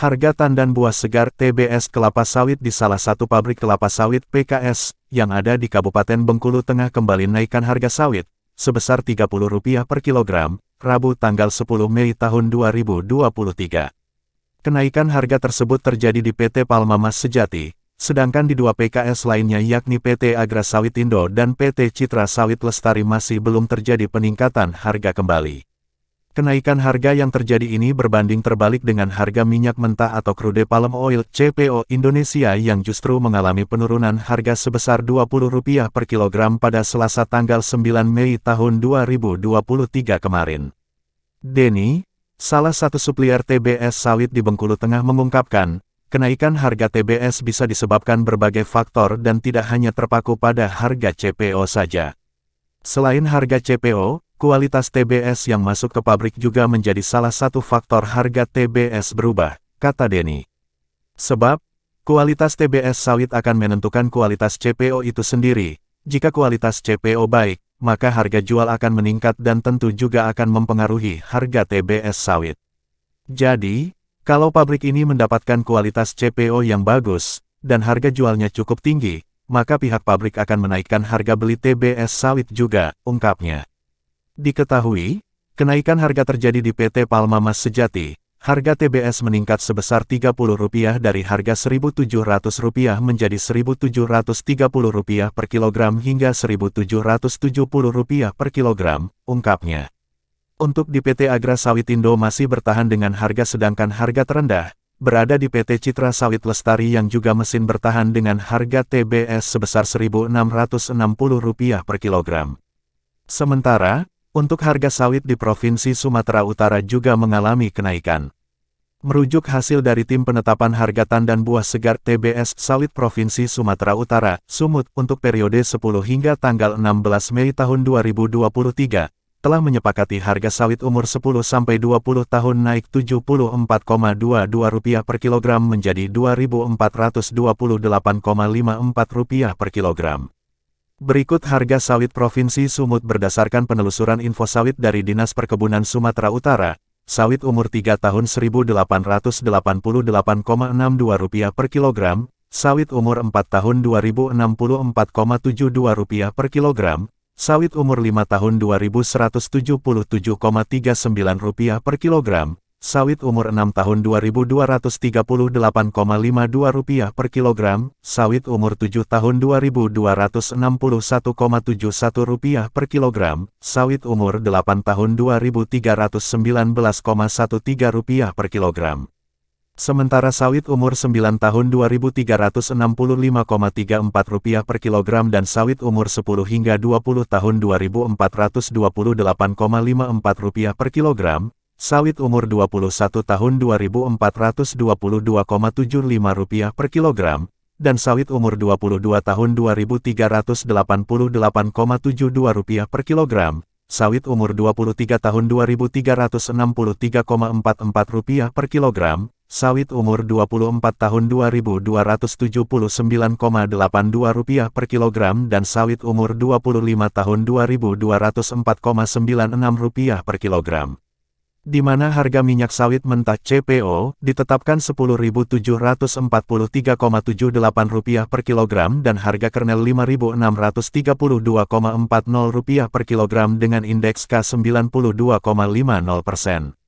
Harga tandan buah segar TBS kelapa sawit di salah satu pabrik kelapa sawit PKS yang ada di Kabupaten Bengkulu Tengah kembali naikkan harga sawit sebesar Rp30 per kilogram, Rabu tanggal 10 Mei tahun 2023. Kenaikan harga tersebut terjadi di PT Palma Mas Sejati, sedangkan di dua PKS lainnya yakni PT Agra Sawit Indo dan PT Citra Sawit Lestari masih belum terjadi peningkatan harga kembali. Kenaikan harga yang terjadi ini berbanding terbalik dengan harga minyak mentah atau crude palm oil CPO Indonesia yang justru mengalami penurunan harga sebesar Rp20 per kilogram pada selasa tanggal 9 Mei tahun 2023 kemarin. Denny, salah satu supplier TBS sawit di Bengkulu Tengah mengungkapkan, kenaikan harga TBS bisa disebabkan berbagai faktor dan tidak hanya terpaku pada harga CPO saja. Selain harga CPO, Kualitas TBS yang masuk ke pabrik juga menjadi salah satu faktor harga TBS berubah, kata Denny. Sebab, kualitas TBS sawit akan menentukan kualitas CPO itu sendiri. Jika kualitas CPO baik, maka harga jual akan meningkat dan tentu juga akan mempengaruhi harga TBS sawit. Jadi, kalau pabrik ini mendapatkan kualitas CPO yang bagus, dan harga jualnya cukup tinggi, maka pihak pabrik akan menaikkan harga beli TBS sawit juga, ungkapnya. Diketahui, kenaikan harga terjadi di PT Palma Mas Sejati, harga TBS meningkat sebesar Rp30 dari harga Rp1.700 menjadi Rp1.730 per kilogram hingga Rp1.770 per kilogram, ungkapnya. Untuk di PT Agra Sawit Indo masih bertahan dengan harga sedangkan harga terendah, berada di PT Citra Sawit Lestari yang juga mesin bertahan dengan harga TBS sebesar Rp1.660 per kilogram. Sementara, untuk harga sawit di Provinsi Sumatera Utara juga mengalami kenaikan. Merujuk hasil dari Tim Penetapan Harga Tandan Buah Segar TBS Sawit Provinsi Sumatera Utara, Sumut, untuk periode 10 hingga tanggal 16 Mei tahun 2023, telah menyepakati harga sawit umur 10-20 tahun naik Rp74,22 per kilogram menjadi Rp2.428,54 per kilogram. Berikut harga sawit Provinsi Sumut berdasarkan penelusuran info sawit dari Dinas Perkebunan Sumatera Utara, sawit umur 3 tahun Rp1.888,62 per kilogram, sawit umur 4 tahun Rp2.064,72 per kilogram, sawit umur 5 tahun Rp2.177,39 per kilogram, sawit umur 6 tahun 2.238,52 rupiah per kilogram, sawit umur 7 tahun 2.261,71 rupiah per kilogram, sawit umur 8 tahun 2.319,13 rupiah per kilogram. Sementara sawit umur 9 tahun 2.365,34 rupiah per kilogram dan sawit umur 10 hingga 20 tahun 2.428,54 rupiah per kilogram, sawit umur 21 tahun 2422,75 rupiah per kilogram, dan sawit umur 22 tahun 2388,72 rupiah per kilogram, sawit umur 23 tahun 2363,44 rupiah per kilogram, sawit umur 24 tahun 2279,82 rupiah per kilogram dan sawit umur 25 tahun 2204,96 rupiah per kilogram di mana harga minyak sawit mentah CPO ditetapkan Rp10.743,78 per kilogram dan harga kernel Rp5.632,40 per kilogram dengan indeks K92,50